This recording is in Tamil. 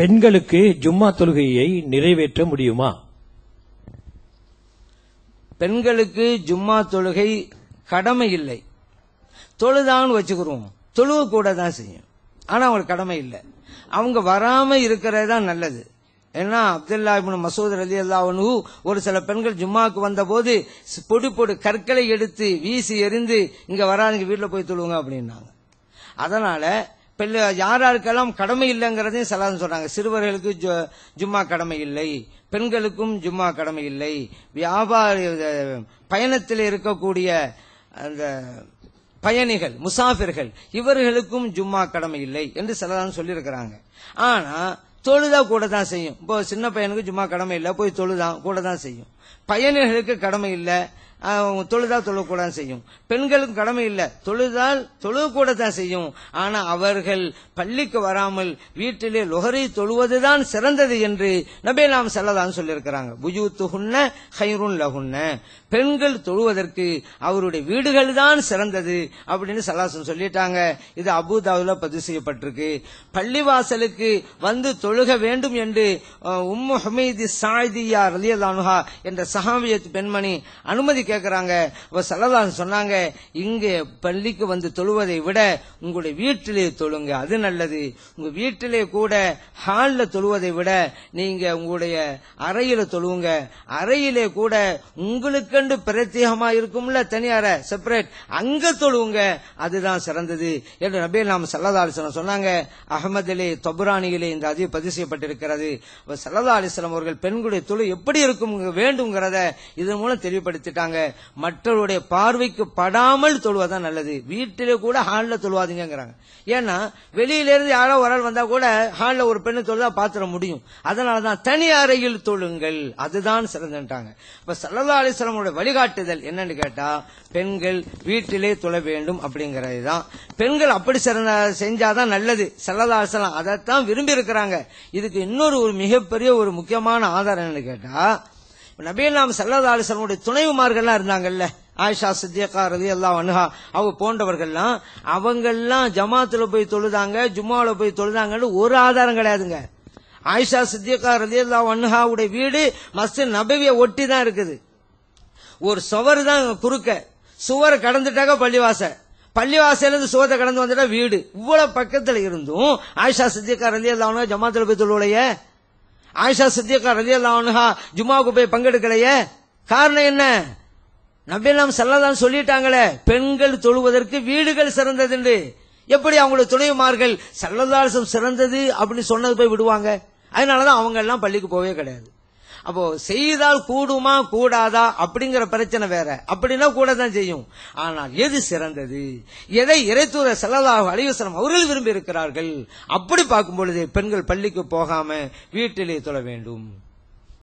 பெண்களுக்கு ஜும்மா தொழுகையை நிறைவேற்ற முடியுமா பெண்களுக்கு ஜும்மா தொழுகை கடமை இல்லை தொழுதான்னு வச்சுக்கிறோம் தொழுவ கூட தான் செய்யும் ஆனா அவங்களுக்கு கடமை இல்லை அவங்க வராம இருக்கிறது தான் நல்லது ஏன்னா அப்துல்லா மசூத் அலி அல்லாஹனு ஒரு சில பெண்கள் ஜும்மாவுக்கு வந்தபோது பொடி பொடி கற்களை எடுத்து வீசி எறிந்து இங்க வராதுங்க வீட்டில் போய் தொழுவுங்க அப்படின்னாங்க அதனால பிள்ளை யார் யாருக்கெல்லாம் கடமை இல்லைங்கிறதையும் சில சொல்றாங்க சிறுவர்களுக்கு ஜும்மா கடமை இல்லை பெண்களுக்கும் ஜும்மா கடமை இல்லை வியாபார பயணத்தில் இருக்கக்கூடிய அந்த பயணிகள் முசாஃபிர்கள் இவர்களுக்கும் ஜும்மா கடமை இல்லை என்று சிலதான் சொல்லியிருக்கிறாங்க ஆனா தொழுதா கூட தான் செய்யும் இப்போ சின்ன பையனுக்கு ஜும்மா கடமை இல்லை போய் தொழுதான் கூட தான் செய்யும் பயணிகளுக்கு கடமை இல்லை தொழுதால் தொழுக்கூடாது செய்யும் பெண்களுக்கும் கடமை இல்லை தொழுதால் தொழுகூட தான் செய்யும் ஆனா அவர்கள் பள்ளிக்கு வராமல் வீட்டிலே லொஹரி தொழுவதுதான் சிறந்தது என்று நபே நாம் செல்லதான் சொல்லியிருக்கிறாங்க புஜூத்துகுன்ன ஹைருன் லகுன்ன பெண்கள் தொழுவதற்கு அவருடைய வீடுகள் தான் சிறந்தது அப்படின்னு சல்லாசன் சொல்லிட்டாங்க இது அபுதாவில் பதிவு செய்யப்பட்டிருக்கு பள்ளிவாசலுக்கு வந்து தொழுக வேண்டும் என்று உம்மு ஹமீதி சாய்தியா ரலியதானுஹா என்ற சஹாவியத் பெண்மணி அனுமதிக்க கேட்கிறாங்க சொன்னாங்க இங்கே பள்ளிக்கு வந்து தொழுவதை விட உங்களுடைய வீட்டிலே தொழுங்க அது நல்லது உங்க வீட்டிலே கூட ஹால்ல தொழுவதை விட நீங்க உங்களுடைய அறையில தொழுவுங்க அறையிலே கூட உங்களுக்கென்று பிரத்யேகமா இருக்கும்ல தனியார செப்பரேட் அங்க தொழுவுங்க அதுதான் சிறந்தது என்று நபே நாம் சல்லதா அலிஸ்லாம் சொன்னாங்க அலி தொபுராணியிலே இந்த அதிக பதிவு செய்யப்பட்டிருக்கிறது சல்லதா அலிஸ்லாம் அவர்கள் பெண்களுடைய தொழு எப்படி இருக்கும் வேண்டும்ங்கிறத இதன் மூலம் தெளிவுபடுத்திட்டாங்க மற்றவருடைய பார்வைக்கு படாமல் தொழுவதான் நல்லது வீட்டிலே கூட ஹாலில் தொழுவாதீங்கிறாங்க ஏன்னா வெளியிலிருந்து யாரோ ஒரு ஆள் வந்தா கூட ஹாலில் ஒரு பெண்ணு தொழுதா பாத்திர முடியும் அதனாலதான் தனி அறையில் தொழுங்கள் அதுதான் சிறந்துட்டாங்க இப்ப சல்லா அலிஸ்லாமோட வழிகாட்டுதல் என்னன்னு கேட்டா பெண்கள் வீட்டிலே தொழ வேண்டும் அப்படிங்கிறது தான் பெண்கள் அப்படி சிறந்த செஞ்சாதான் நல்லது சல்லா அலிஸ்லாம் அதைத்தான் விரும்பி இருக்கிறாங்க இதுக்கு இன்னொரு ஒரு மிகப்பெரிய ஒரு முக்கியமான ஆதாரம் என்னன்னு கேட்டா நபீல் நாம் சல்லா அலிசனுடைய துணைவுமார்கள்லாம் இருந்தாங்கல்ல ஆயிஷா சித்தியக்கா ரதி எல்லாம் அனுகா அவங்க போன்றவர்கள்லாம் அவங்கெல்லாம் ஜமாத்துல போய் தொழுதாங்க ஜும்மாவில் போய் தொழுதாங்கன்னு ஒரு ஆதாரம் கிடையாதுங்க ஆயிஷா சித்தியக்கா ரதி எல்லாம் வனுஹாவுடைய வீடு மஸ்து நபவிய ஒட்டி தான் இருக்குது ஒரு சுவர் தான் குறுக்க சுவரை கடந்துட்டாக்க பள்ளிவாசை பள்ளிவாசலேருந்து சுவத்தை கடந்து வந்துட்டா வீடு இவ்வளவு பக்கத்தில் இருந்தும் ஆயிஷா சித்தியக்கா ரதி எல்லாம் ஜமாத்துல போய் தொழுவலையே ஆயிஷா சித்தியக்கா ரதி அல்லா ஜுமாவுக்கு போய் பங்கெடுக்கலையே காரணம் என்ன நபிலாம் செல்லதான் சொல்லிட்டாங்களே பெண்கள் தொழுவதற்கு வீடுகள் சிறந்தது என்று எப்படி அவங்களுக்கு துணைமார்கள் செல்லதாசம் சிறந்தது அப்படின்னு சொன்னது போய் விடுவாங்க அதனாலதான் அவங்க எல்லாம் பள்ளிக்கு போவே கிடையாது அப்போ செய்தால் கூடுமா கூடாதா அப்படிங்கிற பிரச்சனை வேற அப்படின்னா கூட தான் செய்யும் ஆனால் எது சிறந்தது எதை இறைத்தூர செல்லதாக அலிவசனம் அவர்கள் விரும்பி இருக்கிறார்கள் அப்படி பார்க்கும் பொழுது பெண்கள் பள்ளிக்கு போகாம வீட்டிலே தொழ வேண்டும்